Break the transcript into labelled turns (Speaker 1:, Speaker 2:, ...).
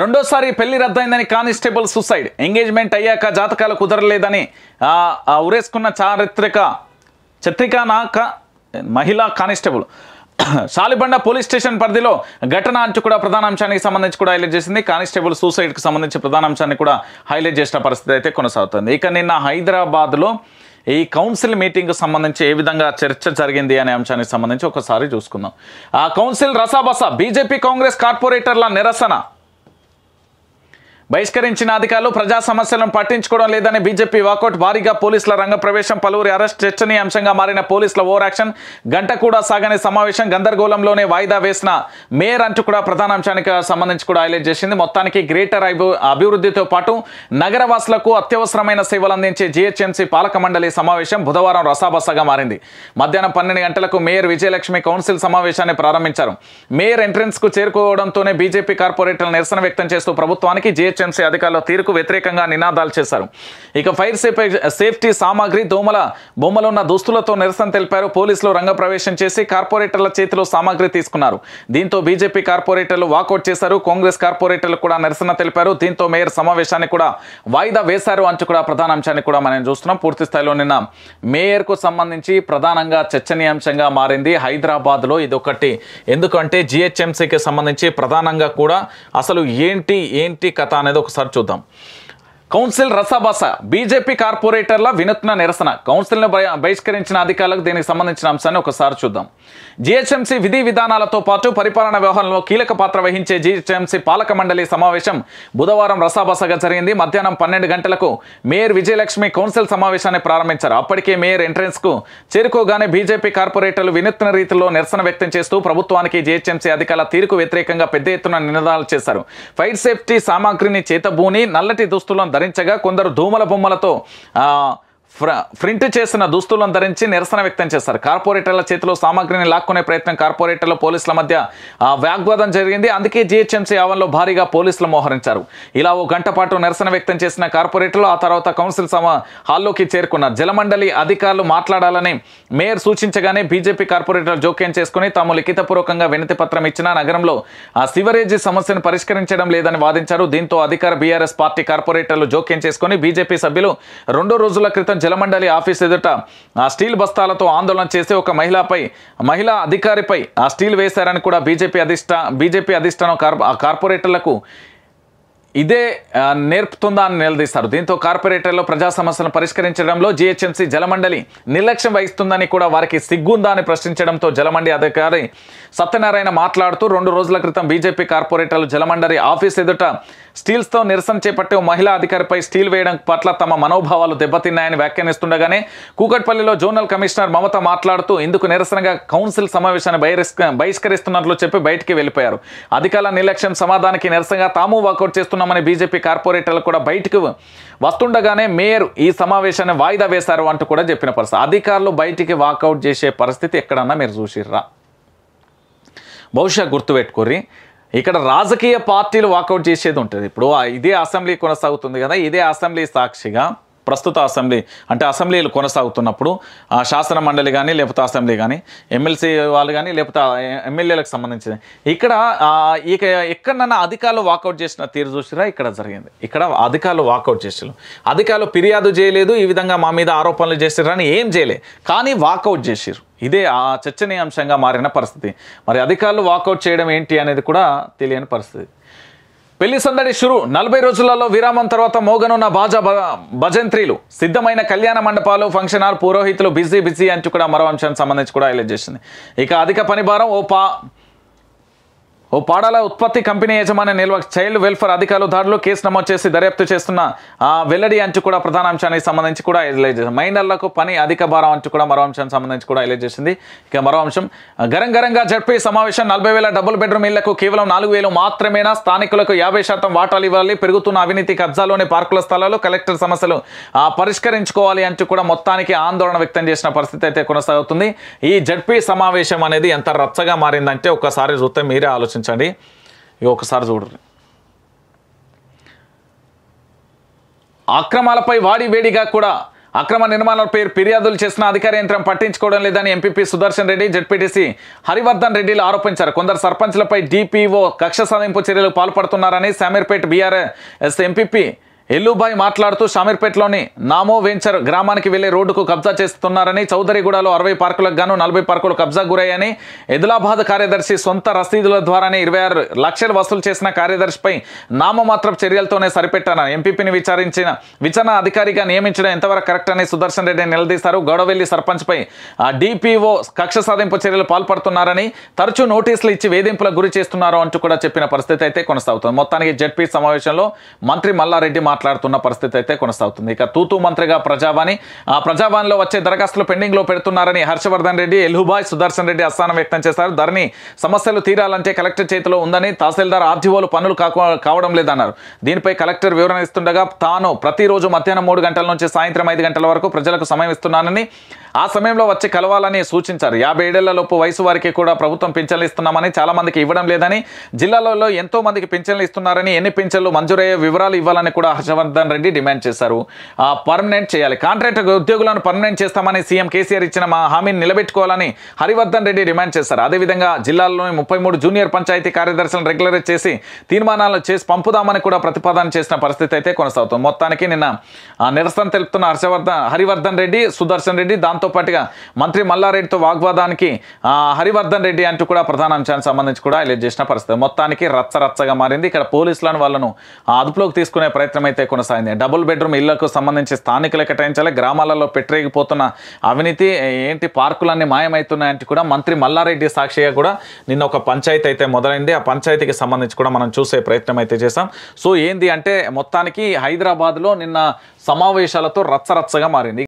Speaker 1: రెండోసారి పెళ్లి రద్దయిందని constable suicide engagement అయ్యాక జాతకాలు కుదరలేదని ఉరేసుకున్న చారిత్రక నాక మహిళా కానిస్టేబుల్ సాలిబండ పోలీస్ స్టేషన్ పరిధిలో ఘటన అంచు కూడా ప్రధానాంశానికి సంబంధించి కూడా హైలైట్ చేసింది కానిస్టేబుల్ సూసైడ్కి సంబంధించి అంశాన్ని కూడా హైలైట్ చేసిన పరిస్థితి అయితే కొనసాగుతుంది ఇక నిన్న హైదరాబాద్లో ఈ కౌన్సిల్ మీటింగ్కు సంబంధించి ఏ విధంగా చర్చ జరిగింది అనే అంశానికి సంబంధించి ఒకసారి చూసుకుందాం ఆ కౌన్సిల్ రసాబస బీజేపీ కాంగ్రెస్ కార్పొరేటర్ల నిరసన బహిష్కరించిన అధికారులు ప్రజా సమస్యలను పట్టించుకోవడం లేదని బీజేపీ వాకౌట్ భారీగా పోలీసుల రంగ ప్రవేశం పలువురి అరెస్ట్ చర్చనీయాంశంగా మారిన పోలీసుల ఓవర్ యాక్షన్ గంట కూడా సాగని సమావేశం గందరగోళంలోనే వాయిదా వేసిన మేయర్ అంటూ కూడా ప్రధాన అంశానికి సంబంధించి కూడా హైలైట్ చేసింది మొత్తానికి గ్రేటర్ అభివృద్ధితో పాటు నగరవాసులకు అత్యవసరమైన సేవలు అందించే జిహెచ్ఎంసీ పాలక మండలి సమావేశం బుధవారం రసాబసాగా మారింది మధ్యాహ్నం పన్నెండు గంటలకు మేయర్ విజయలక్ష్మి కౌన్సిల్ సమావేశాన్ని ప్రారంభించారు మేయర్ ఎంట్రెన్స్ కు చేరుకోవడంతోనే బీజేపీ కార్పొరేటర్ నిరసన వ్యక్తం చేస్తూ ప్రభుత్వానికి జిహెచ్ హెచ్ఎంసీ అధికారులు తీరుకు వ్యతిరేకంగా నినాదాలు చేశారు ఇక ఫైర్ సేఫ్టీ సామాగ్రి దోమల బొమ్మలున్న దుస్తులతో నిరసన తెలిపారు పోలీసులు రంగప్రవేశం చేసి కార్పొరేటర్ల చేతిలో సామాగ్రి తీసుకున్నారు దీంతో బీజేపీ కార్పొరేటర్లు వాకౌట్ చేశారు కాంగ్రెస్ కార్పొరేటర్లు కూడా నిరసన తెలిపారు దీంతో మేయర్ సమావేశాన్ని కూడా వాయిదా వేశారు అంటూ కూడా ప్రధాన అంశాన్ని కూడా మనం చూస్తున్నాం పూర్తి స్థాయిలో నిన్న మేయర్కు సంబంధించి ప్రధానంగా చర్చనీయాంశంగా మారింది హైదరాబాద్లో ఇదొకటి ఎందుకంటే జిహెచ్ఎంసీకి సంబంధించి ప్రధానంగా కూడా అసలు ఏంటి ఏంటి కథ అనేది ఒక చూద్దాం కౌన్సిల్ రసాబస బీజేపీ కార్పొరేటర్ల వినూత్న నిరసన కౌన్సిల్ను బహిష్కరించిన అధికారులకు దీనికి సంబంధించిన అంశాన్ని ఒకసారి చూద్దాం జిహెచ్ఎంసీ విధి విధానాలతో పాటు పరిపాలన వ్యవహారంలో కీలక పాత్ర వహించే జిహెచ్ఎంసీ పాలక మండలి సమావేశం బుధవారం రసాబసగా జరిగింది మధ్యాహ్నం పన్నెండు గంటలకు మేయర్ విజయలక్ష్మి కౌన్సిల్ సమావేశాన్ని ప్రారంభించారు అప్పటికే మేయర్ ఎంట్రెన్స్కు చేరుకోగానే బీజేపీ కార్పొరేటర్లు వినూత్న రీతిలో నిరసన వ్యక్తం చేస్తూ ప్రభుత్వానికి జిహెచ్ఎంసీ అధికారుల తీరుకు వ్యతిరేకంగా పెద్ద ఎత్తున నినాదాలు చేశారు ఫైర్ సేఫ్టీ సామాగ్రిని చేతబూని నల్లటి దుస్తులను ధరించగా కొందరు ధూమల బొమ్మలతో ఫ్ర ప్రింట్ చేసిన దుస్తులను ధరించి నిరసన వ్యక్తం చేశారు కార్పొరేటర్ల చేతిలో సామాగ్రిని లాక్కునే ప్రయత్నం కార్పొరేటర్ల పోలీసుల మధ్య వాగ్వాదం జరిగింది అందుకే జీహెచ్ఎంసీ ఆవరణలో భారీగా పోలీసులు మోహరించారు ఇలా ఓ గంట పాటు నిరసన వ్యక్తం చేసిన కార్పొరేటర్లు ఆ తర్వాత కౌన్సిల్ సమా హాల్లోకి చేరుకున్నారు జలమండలి అధికారులు మాట్లాడాలని మేయర్ సూచించగానే బీజేపీ కార్పొరేటర్లు జోక్యం చేసుకుని తాము లిఖితపూర్వకంగా వినతి పత్రం ఇచ్చినా నగరంలో ఆ సివరేజీ సమస్యను పరిష్కరించడం లేదని వాదించారు దీంతో అధికార బీఆర్ఎస్ పార్టీ కార్పొరేటర్లు జోక్యం చేసుకుని బీజేపీ సభ్యులు రెండు రోజుల క్రితం సాయంత్రం జలమండలి ఆఫీస్ ఎదుట ఆ స్టీల్ బస్తాలతో ఆందోళన చేసి ఒక మహిళపై మహిళా అధికారిపై ఆ స్టీల్ వేశారని కూడా బీజేపీ అధిష్ట బీజేపీ అధిష్టానం కార్పొరేటర్లకు ఇదే నేర్పుతుందా అని నిలదీస్తారు దీంతో కార్పొరేటర్లో ప్రజా సమస్యలను పరిష్కరించడంలో జీహెచ్ఎంసీ జలమండలి నిర్లక్ష్యం వహిస్తుందని కూడా వారికి సిగ్గుందా అని ప్రశ్నించడంతో జలమండలి అధికారి సత్యనారాయణ మాట్లాడుతూ రెండు రోజుల క్రితం బీజేపీ కార్పొరేటర్లు జలమండలి ఆఫీస్ ఎదుట స్టీల్స్తో నిరసన చేపట్టే మహిళా అధికారిపై స్టీల్ వేయడం పట్ల తమ మనోభావాలు దెబ్బతిన్నాయని వ్యాఖ్యానిస్తుండగానే కూకట్పల్లిలో జోనల్ కమిషనర్ మమత మాట్లాడుతూ ఇందుకు నిరసనగా కౌన్సిల్ సమావేశాన్ని బహిష్కరిస్తున్నట్లు చెప్పి బయటికి వెళ్ళిపోయారు అధికారుల నిర్లక్ష్యం సమాధానానికి నిరసనగా తాము వాకౌట్ చేస్తున్న చేస్తున్నామని బీజేపీ కార్పొరేటర్లు కూడా బయటకు వస్తుండగానే మేయర్ ఈ సమావేశాన్ని వాయిదా వేశారు అంటూ కూడా చెప్పిన పరిస్థితి అధికారులు బయటికి వాకౌట్ చేసే పరిస్థితి ఎక్కడన్నా మీరు చూసిర్రా బహుశా గుర్తుపెట్టుకోర్రి ఇక్కడ రాజకీయ పార్టీలు వాకౌట్ చేసేది ఉంటుంది ఇప్పుడు ఇదే అసెంబ్లీ కొనసాగుతుంది కదా ఇదే అసెంబ్లీ సాక్షిగా ప్రస్తుత అసెంబ్లీ అంటే అసెంబ్లీలు కొనసాగుతున్నప్పుడు శాసన మండలి కానీ లేకపోతే అసెంబ్లీ కానీ ఎమ్మెల్సీ వాళ్ళు కానీ లేకపోతే ఎమ్మెల్యేలకు సంబంధించిన ఇక్కడ ఇక ఎక్కడన్నా అధికారులు వాకౌట్ చేసిన తీరు చూసిరా ఇక్కడ జరిగింది ఇక్కడ అధికారులు వాకౌట్ చేసారు అధికారులు ఫిర్యాదు చేయలేదు ఈ విధంగా మా మీద ఆరోపణలు చేసిరని ఏం చేయలే కానీ వాకౌట్ చేసారు ఇదే ఆ చర్చనీయాంశంగా మారిన పరిస్థితి మరి అధికారులు వాకౌట్ చేయడం ఏంటి అనేది కూడా తెలియని పరిస్థితి పెళ్లి సందడి షురు నలభై రోజులలో విరామం తర్వాత మోగనున్న బాజా భజంత్రీలు సిద్ధమైన కళ్యాణ మండపాలు ఫంక్షన్ హాల్ పురోహితులు బిజీ బిజీ అంటూ కూడా మరో అంశానికి సంబంధించి కూడా హైలైట్ చేసింది ఇక అధిక పనిభారం ఓ పా ఓ పాడాల ఉత్పత్తి కంపెనీ యజమాని నిల్వ చైల్డ్ వెల్ఫేర్ అధికారులు దాడులు కేసు నమోదు చేసి దర్యాప్తు చేస్తున్న వెల్లడి అంచు కూడా ప్రధాన అంశానికి సంబంధించి కూడా ఎలైజ్ మైనర్లకు పని అధిక భారం అంచు కూడా మరో అంశానికి సంబంధించి కూడా ఎలైజ్ చేసింది ఇక మరో అంశం గరం గరంగా జడ్పీ సమావేశం నలభై వేల డబుల్ బెడ్రూమ్ ఇళ్లకు కేవలం నాలుగు వేలు మాత్రమేనా స్థానికులకు యాభై శాతం వాటాలు ఇవ్వాలి పెరుగుతున్న అవినీతి కబ్జాలోని పార్కుల స్థలాలు కలెక్టర్ సమస్యలు పరిష్కరించుకోవాలి అంటూ కూడా మొత్తానికి ఆందోళన వ్యక్తం చేసిన పరిస్థితి అయితే కొనసాగుతుంది ఈ జడ్పీ సమావేశం అనేది ఎంత రచ్చగా మారిందంటే ఒకసారి చూస్తే మీరే ఆలోచన ఆలోచించండి ఇవి ఒకసారి చూడండి అక్రమాలపై వాడి వేడిగా కూడా అక్రమ నిర్మాణాల పేరు ఫిర్యాదులు చేసిన అధికార యంత్రం పట్టించుకోవడం లేదని ఎంపీపీ సుదర్శన్ రెడ్డి జడ్పీటీసీ హరివర్ధన్ రెడ్డిలు ఆరోపించారు కొందరు సర్పంచ్లపై డిపిఓ కక్ష సాధింపు చర్యలు పాల్పడుతున్నారని శామీర్పేట బీఆర్ఎస్ ఎంపీపీ ఎల్లుబాయ్ మాట్లాడుతూ షామీర్పేటలోని నామో వెంచర్ గ్రామానికి వెళ్లే రోడ్డుకు కబ్జా చేస్తున్నారని చౌదరిగూడలో అరవై పార్కులకు గాను నలభై పార్కులు కబ్జా గురయ్యాయని ఎదిలాబాద్ కార్యదర్శి సొంత రసీదుల ద్వారానే ఇరవై ఆరు లక్షలు వసూలు చేసిన కార్యదర్శిపై నామమాత్రపు చర్యలతోనే సరిపెట్టారని ఎంపీపీని విచారించిన విచారణ అధికారిగా నియమించడం ఎంతవరకు కరెక్ట్ అని సుదర్శన్ రెడ్డి నిలదీశారు గొడవెల్లి సర్పంచ్పై డిపిఓ కక్ష సాధింపు చర్యలు పాల్పడుతున్నారని తరచూ నోటీసులు ఇచ్చి వేధింపులకు గురి చేస్తున్నారు అంటూ కూడా చెప్పిన పరిస్థితి అయితే కొనసాగుతుంది మొత్తానికి జడ్పీ సమావేశంలో మంత్రి మల్లారెడ్డి మాట్లాడుతున్న పరిస్థితి అయితే కొనసాగుతుంది ఇక తూతూ మంత్రిగా ప్రజావాణి ఆ ప్రజావాణిలో వచ్చే దరఖాస్తులు పెండింగ్ లో పెడుతున్నారని హర్షవర్ధన్ రెడ్డి ఎల్హుబాయ్ సుదర్శన్ రెడ్డి అస్థానం వ్యక్తం చేశారు ధరణి సమస్యలు తీరాలంటే కలెక్టర్ చేతిలో ఉందని తహసీల్దార్ ఆర్జీఓలు పనులు కావడం లేదన్నారు దీనిపై కలెక్టర్ వివరణ ఇస్తుండగా తాను ప్రతిరోజు మధ్యాహ్నం మూడు గంటల నుంచి సాయంత్రం ఐదు గంటల వరకు ప్రజలకు సమయం ఇస్తున్నానని ఆ సమయంలో వచ్చి కలవాలని సూచించారు యాభై ఏడేళ్లలోపు వయసు వారికి కూడా ప్రభుత్వం పింఛన్లు ఇస్తున్నామని చాలామందికి ఇవ్వడం లేదని జిల్లాలలో ఎంతో మందికి పింఛన్లు ఇస్తున్నారని ఎన్ని పింఛన్లు మంజూరయ్యే వివరాలు ఇవ్వాలని కూడా హర్షవర్ధన్ రెడ్డి డిమాండ్ చేశారు పర్మనెంట్ చేయాలి కాంట్రాక్ట్ ఉద్యోగులను పర్మనెంట్ చేస్తామని సీఎం కేసీఆర్ ఇచ్చిన మా హామీని నిలబెట్టుకోవాలని హరివర్ధన్ రెడ్డి డిమాండ్ చేశారు అదేవిధంగా జిల్లాలోని ముప్పై జూనియర్ పంచాయతీ కార్యదర్శులను రెగ్యులరైజ్ చేసి తీర్మానాలు చేసి పంపుదామని కూడా ప్రతిపాదన చేసిన పరిస్థితి అయితే కొనసాగుతుంది మొత్తానికి నిన్న నిరసన తెలుపుతున్న హర్షవర్ధన్ హరివర్ధన్ రెడ్డి సుదర్శన్ రెడ్డి దాంతోపాటుగా మంత్రి మల్లారెడ్డితో వాగ్వాదానికి హరివర్ధన్ రెడ్డి అంటూ కూడా ప్రధాన అంశానికి సంబంధించి కూడా ఇలా చేసిన పరిస్థితి మొత్తానికి రచ్చరచ్చగా మారింది ఇక్కడ పోలీసులను వాళ్ళను అదుపులోకి తీసుకునే ప్రయత్నం అయితే అయితే కొనసాగింది డబుల్ బెడ్రూమ్ ఇళ్లకు సంబంధించి స్థానికులు కేటాయించాలి గ్రామాలలో పెట్టరేగిపోతున్న అవినీతి ఏంటి పార్కులన్నీ మాయమవుతున్నాయంటే కూడా మంత్రి మల్లారెడ్డి సాక్షిగా కూడా నిన్న ఒక పంచాయతీ అయితే మొదలైంది ఆ పంచాయతీకి సంబంధించి కూడా మనం చూసే ప్రయత్నం అయితే చేసాం సో ఏంది అంటే మొత్తానికి హైదరాబాద్లో నిన్న సమావేశాలతో రచ్చరచ్చగా మారింది